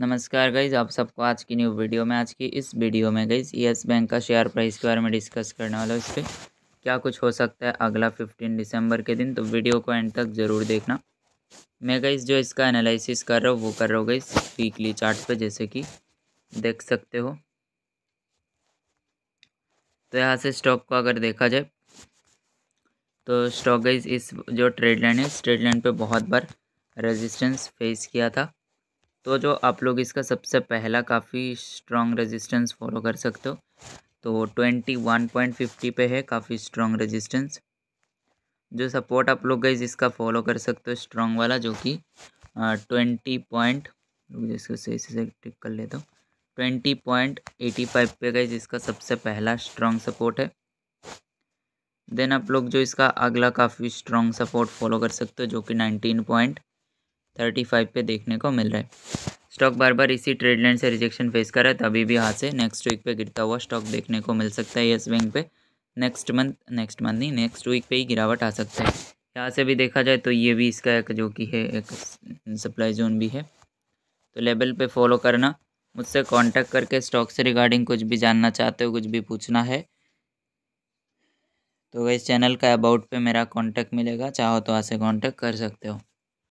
नमस्कार गईज आप सबको आज की न्यू वीडियो में आज की इस वीडियो में गईज येस बैंक का शेयर प्राइस के बारे में डिस्कस करने वाला इस पर क्या कुछ हो सकता है अगला फिफ्टीन दिसंबर के दिन तो वीडियो को एंड तक ज़रूर देखना मैं गईज जो इसका एनालिसिस कर रहा हूँ वो कर रहा हूँ गईज वीकली चार्ट पे जैसे कि देख सकते हो तो यहाँ से स्टॉक को अगर देखा जाए तो स्टॉक गईज इस जो ट्रेड लाइन है इस ट्रेड लाइन पर बहुत बार रेजिस्टेंस फेस किया था तो जो आप लोग इसका सबसे पहला काफ़ी स्ट्रॉन्ग रेजिस्टेंस फॉलो कर सकते हो तो ट्वेंटी वन पॉइंट फिफ्टी पे है काफ़ी स्ट्रॉन्ग रेजिस्टेंस जो सपोर्ट आप लोग गई इसका फॉलो कर सकते हो स्ट्रॉन्ग वाला जो कि ट्वेंटी पॉइंट इसको सही से टिक कर लेता हूँ ट्वेंटी पॉइंट एटी फाइव पे गई जिसका सबसे पहला स्ट्रॉन्ग सपोर्ट है देन आप लोग जो इसका अगला काफ़ी स्ट्रॉन्ग सपोर्ट फॉलो कर सकते हो जो कि नाइनटीन पॉइंट थर्टी फाइव पे देखने को मिल रहा है स्टॉक बार बार इसी ट्रेड लाइन से रिजेक्शन फेस कर रहा है तभी भी हाथ से नेक्स्ट वीक पे गिरता हुआ स्टॉक देखने को मिल सकता है येस बैंक पे नेक्स्ट मंथ नेक्स्ट मंथ नहीं नेक्स्ट वीक पे ही गिरावट आ सकता है यहाँ से भी देखा जाए तो ये भी इसका एक जो कि है एक सप्लाई जोन भी है तो लेवल पर फॉलो करना मुझसे कॉन्टैक्ट करके स्टॉक से रिगार्डिंग कुछ भी जानना चाहते हो कुछ भी पूछना है तो इस चैनल का अबाउट पे मेरा कांटेक्ट मिलेगा चाहो तो यहाँ से कांटेक्ट कर सकते हो